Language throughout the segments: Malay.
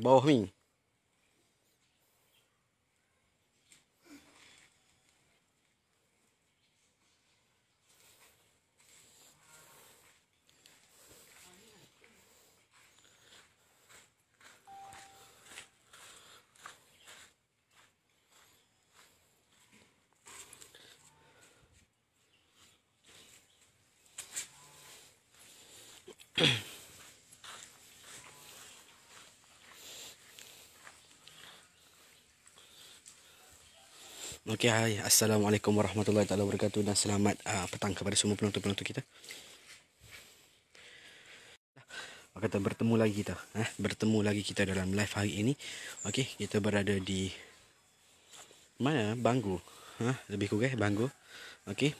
Bom ruim. Okey, hai. Assalamualaikum warahmatullahi taala wabarakatuh dan selamat uh, petang kepada semua penonton-penonton kita. Apa kata bertemu lagi kita? Eh, bertemu lagi kita dalam live hari ini. Okey, kita berada di mana? Bangu. Ha, huh? lebih kurang eh, Bangu. Okey.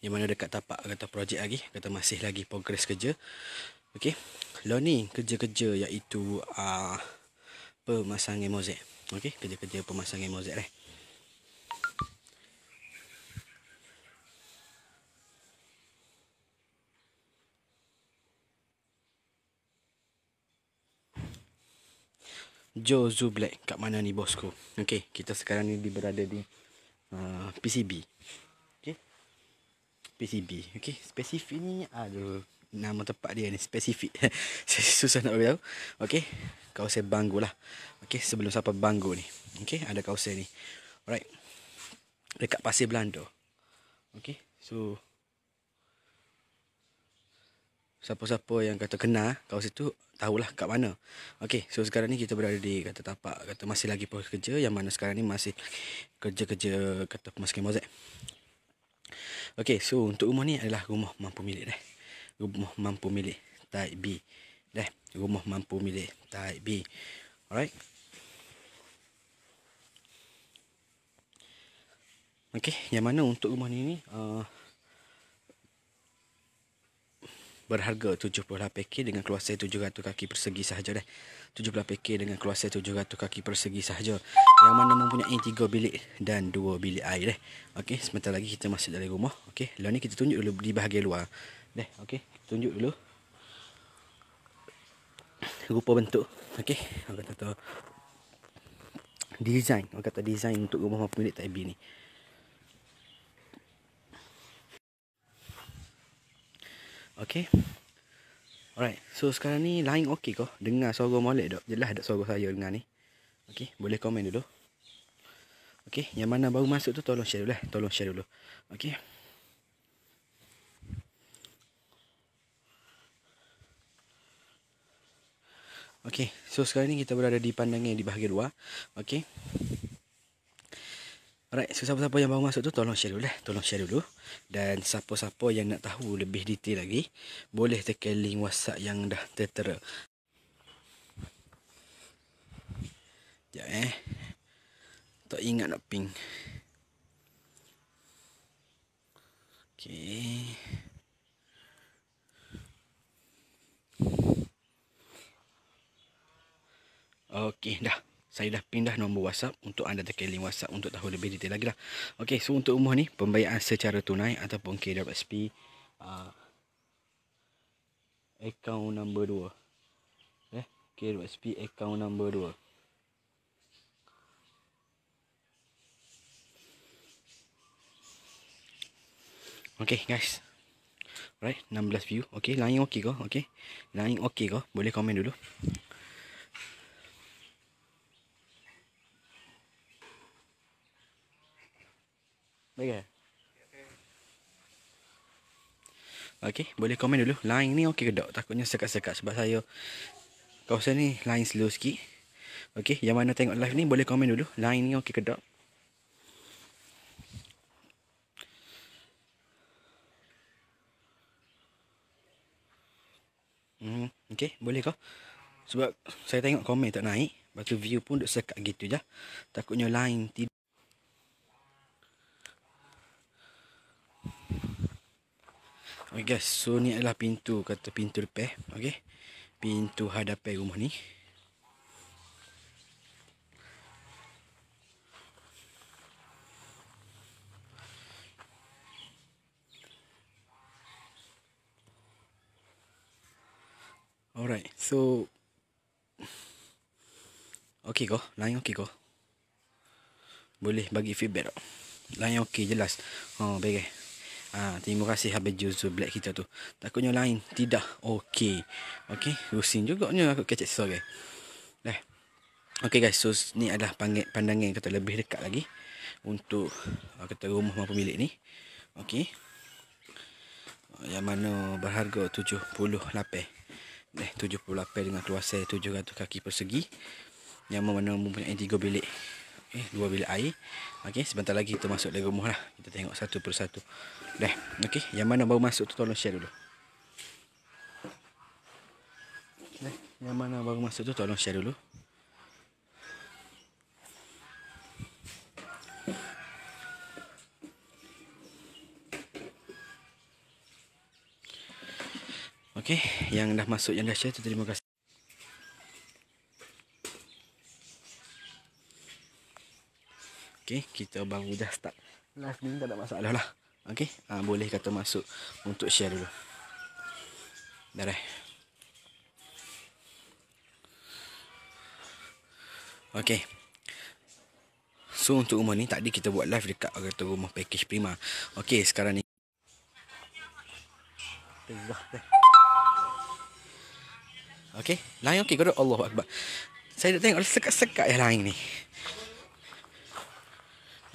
Di mana dekat tapak kata projek lagi, kata masih lagi progress kerja. Okey. Learning kerja-kerja iaitu a uh, pemasangan mozaik. Okey, kerja-kerja pemasangan mozaik lah. Joe Zublek Kat mana ni bosku Okay Kita sekarang ni berada di uh, PCB Okay PCB Okay Spesifik ni Aduh Nama tempat dia ni Spesifik Susah nak beritahu Okay Kawasan banggu lah Okay Sebelum siapa banggu ni Okay Ada kawasan ni Alright Dekat pasir belando. Okay So siapa-siapa yang kata kenal kawasan tu tahulah kat mana. Okay, so sekarang ni kita berada di kata tapak kata masih lagi pos kerja yang mana sekarang ni masih kerja-kerja kata pemasukan mozek. Okay, so untuk rumah ni adalah rumah mampu milik dah. Rumah mampu milik type B. Dah, rumah mampu milik type B. Alright. Okay, yang mana untuk rumah ni ni uh, berharga 70 PK dengan keluasan 700 kaki persegi sahaja dah. 70 PK dengan keluasan 700 kaki persegi sahaja. Yang mana mempunyai 3 bilik dan 2 bilik air dah. Okey, sebentar lagi kita masuk dalam rumah. Okey, lepas ni kita tunjuk dulu di bahagian luar. Dah, okey. Tunjuk dulu. Rupa bentuk. Okey, orang kata tu. Design. Orang kata design untuk rumah pemilik tak ni. Okay Alright So sekarang ni Line okay kau Dengar suara molek tak Jelas ada suara saya dengar ni Okay Boleh komen dulu Okay Yang mana baru masuk tu Tolong share dulu lah Tolong share dulu Okay Okay So sekarang ni kita berada di pandangan Di bahagian luar Okay Alright, so siapa-siapa yang baru masuk tu tolong share dulu lah. Tolong share dulu. Dan siapa-siapa yang nak tahu lebih detail lagi, boleh tekan link WhatsApp yang dah tertera. Sekejap eh. Tak ingat nak ping. Okay. Okay, dah saya dah pindah nombor WhatsApp untuk anda tekan link WhatsApp untuk tahu lebih detail lagi lah. Okay, so untuk umur ni, pembayaran secara tunai ataupun KWSP, uh, ah, account number 2. Eh, KWSP account number 2. Okay guys Alright 16 view Okay line okey ke Okay Line okey ke Boleh komen dulu Okay. Eh? Okay, boleh komen dulu. Line ni okey ke tak? Takutnya sekat-sekat sebab saya kawasan ni line slow sikit. Okay, yang mana tengok live ni boleh komen dulu. Line ni okey ke tak? Hmm, okay, boleh kau? Sebab saya tengok komen tak naik. Lepas view pun duduk sekat gitu je. Takutnya line tidak. Okay guys, so ni adalah pintu kata pintu depan, okey. Pintu hadapan rumah ni. Alright, so okey go, line okey go. Boleh bagi feedback tak? Line okay jelas. Ha, oh, baik. Eh. Ha, terima kasih Habib Juzul Black kita tu. Takutnya lain. Tidak. Okey. Okey. Rusin juga ni aku kecek sesuai. Okay. Dah. Eh. Okey guys. So ni adalah pandangan, pandangan kata lebih dekat lagi. Untuk uh, kata rumah mampu milik ni. Okey. Uh, yang mana berharga RM70 eh, RM78 dengan keluasan 700 kaki persegi Yang mana mempunyai 3 bilik Okay, eh, 2 bilik air okay, Sebentar lagi kita masuk dari rumah lah Kita tengok satu persatu Dah. Okey, yang mana baru masuk tu tolong share dulu. Dah. Yang mana baru masuk tu tolong share dulu. Okey, yang dah masuk yang dah share tu terima kasih. Okey, kita baru dah start live ni tak ada masalah lah. Okey, ha, boleh kata masuk untuk share dulu. Dah Okey. So untuk rumah ni tadi kita buat live dekat kereta rumah package prima. Okey, sekarang ni. Tengah teh. Okey, lain okey kau Allah Akbar. Saya dah tengok sekat-sekat yang lain ni.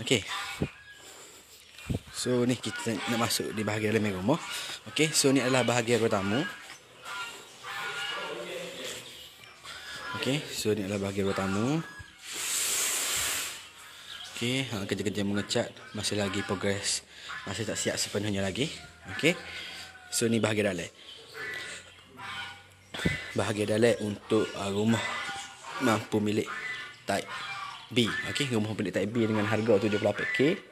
Okey. So ni kita nak masuk di bahagian dalam rumah. Okey, so ni adalah bahagian ruang tamu. so ni adalah bahagian ruang tamu. Ha, kerja-kerja mengecat masih lagi progress, Masih tak siap sepenuhnya lagi. Okey. So ni bahagian dalam. Bahagian dalam untuk uh, rumah mampu milik type B. Okey, rumah milik type B dengan harga 78k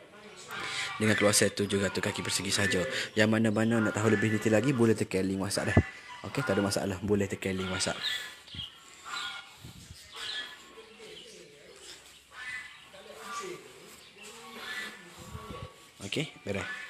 dengan keluasan 700 kaki persegi saja. Yang mana-mana nak tahu lebih detail lagi boleh tekan link WhatsApp dah. Okey, tak ada masalah. Boleh tekan link WhatsApp. Okey, beres.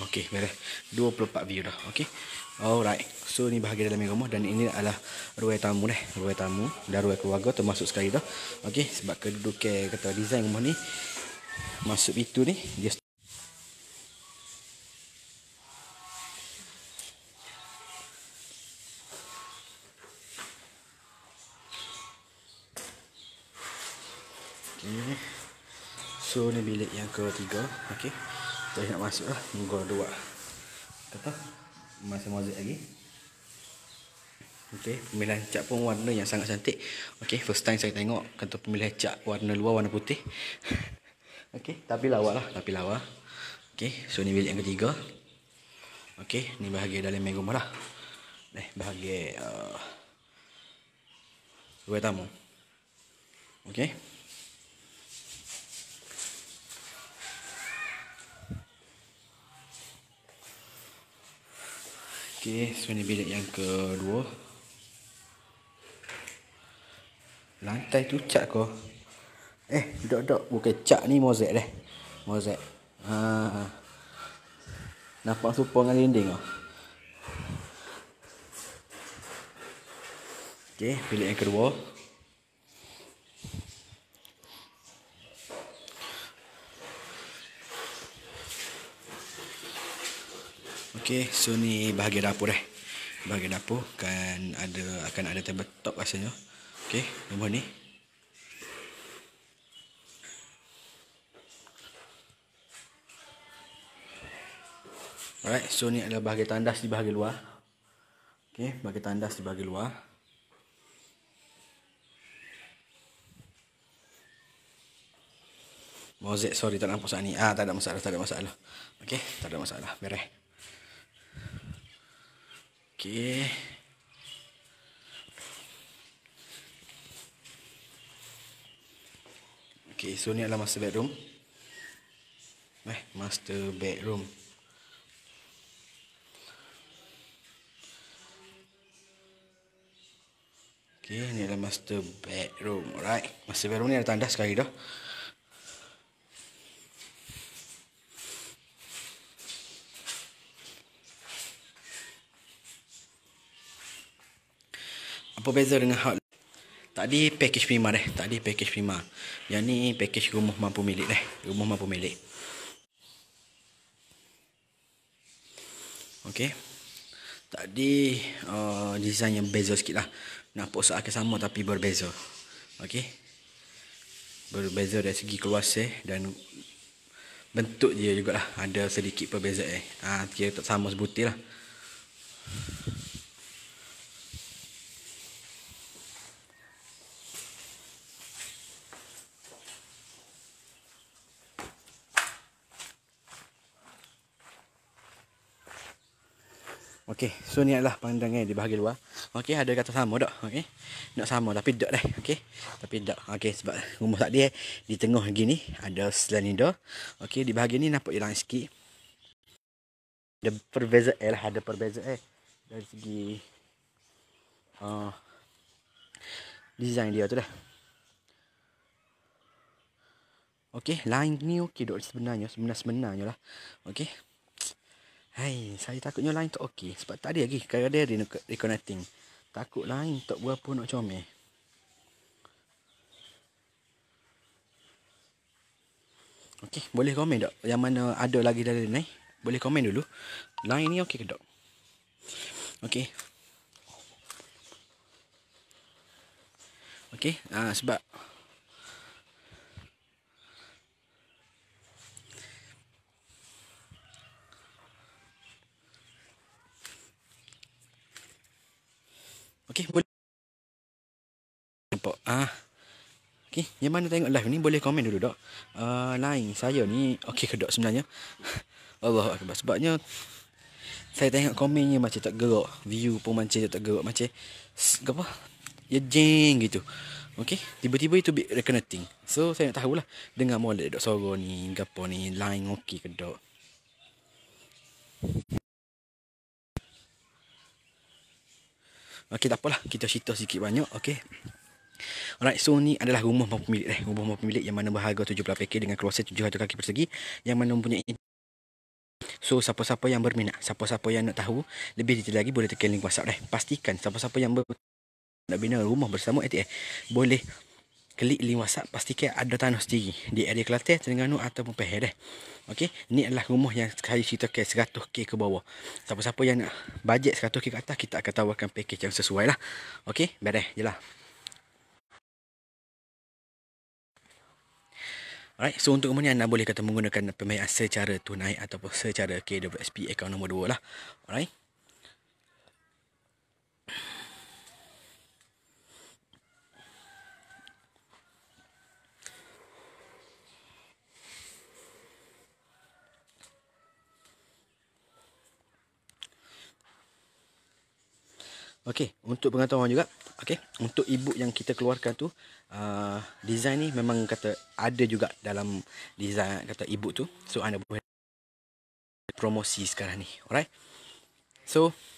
Okey, beres. 24 view dah. Okey. Alright. So ni bahagian dalam rumah dan ini adalah ruai tamu deh. Ruai tamu dan ruai keluarga termasuk sekali dah. Okey, sebab kedudukan kata design rumah ni masuk itu ni dia Okay. So ni bilik yang ketiga Okay tak nak masuk lah Muka dua Kata Masa mozik lagi Okey, pemilihan cat pun warna yang sangat cantik. Okey, first time saya tengok kata pemilihan cat warna luar warna putih. Okey, tapi lawa lah, tapi lawa. Okey, so ni bilik yang ketiga. Okey, ni bahagian dalam main rumah lah. Eh, bahagian uh, tamu. Okey. Ok, sebenarnya bilik yang kedua Lantai tu cat ko Eh, dok dok buka cat ni mozek leh Mozek ha, ha. Nampak supa dengan dinding ko Ok, bilik yang kedua Okay, so ni bahagian dapur eh. Bahagian dapur kan ada akan ada table top rasanya. Okay, nombor ni. Alright, so ni adalah bahagian tandas di bahagian luar. Okay, bahagian tandas di bahagian luar. Mozek, sorry tak nampak saat ni. Ah, tak ada masalah, tak ada masalah. Okay, tak ada masalah. Beres. Okey. Okey, so ni adalah master bedroom. Eh, master bedroom. Okey, ni adalah master bedroom. Alright. Master bedroom ni ada tandas sekali dah. Apa beza dengan hak Tadi package prima deh. Tadi package prima. Yang ni package rumah mampu milik deh. Rumah mampu milik. Okey. Tadi uh, design yang beza sikit lah. Nampak seakan sama tapi berbeza. Okey. Berbeza dari segi keluasan eh, dan bentuk dia jugalah. Ada sedikit perbezaan. Eh. Ha, kira tak sama sebutir lah. Okey, so ni adalah pandangan eh, di bahagian luar. Okey, ada kata sama dak? Okey. Nak sama tapi dak dah. Okey. Tapi dak. Okey, sebab rumah tak dia eh. di tengah gini ada selanida. Okey, di bahagian ni nampak hilang sikit. Ada perbezaan eh, lah, ada perbezaan eh. dari segi uh, design dia tu dah. Okey, line ni okey dok sebenarnya, sebenarnya sebenarnya lah. Okey. Hei, saya takutnya lain tak okey. Sebab tadi lagi kaya dia di reconnecting. Takut lain tak berapa nak comel. Okey, boleh komen tak? Yang mana ada lagi dari ni? Boleh komen dulu. Line ni okey ke tak? Okey. Okey, Ah sebab Okey, boleh. Nampak. Ah. Okey, yang mana tengok live ni boleh komen dulu dok. Ah, uh, lain saya ni okey ke dok sebenarnya? Allah akbar. Sebabnya saya tengok komennya macam tak gerak. View pun macam tak gerak macam sk, apa? Ya jeng gitu. Okey, tiba-tiba itu bit reconnecting. So saya nak tahulah dengar molek dok suara ni, gapo ni, line okey ke dok. Okey tak apalah kita cerita sikit banyak okey. Alright so ni adalah rumah pemilik eh rumah pemilik yang mana berharga 70 PK dengan kloset 700 kaki persegi yang mana mempunyai So siapa-siapa yang berminat, siapa-siapa yang nak tahu, lebih detail lagi boleh tekan link WhatsApp dah. Eh. Pastikan siapa-siapa yang ber nak bina rumah bersama ATA boleh klik link WhatsApp pastikan ada tanah sendiri di area Kelantan, Terengganu ataupun Pahir deh. Okey, ni adalah rumah yang saya ceritakan 100k ke bawah. Siapa-siapa yang nak bajet 100k ke atas kita akan tawarkan pakej yang sesuai lah. Okey, beres jelah. Alright, so untuk rumah anda boleh kata menggunakan pembayaran secara tunai ataupun secara KWSP account nombor 2 lah. Alright. Okey, untuk pengetahuan juga, okey, untuk e yang kita keluarkan tu, uh, design ni memang kata ada juga dalam design kata e tu. So anda boleh promosi sekarang ni. Alright. So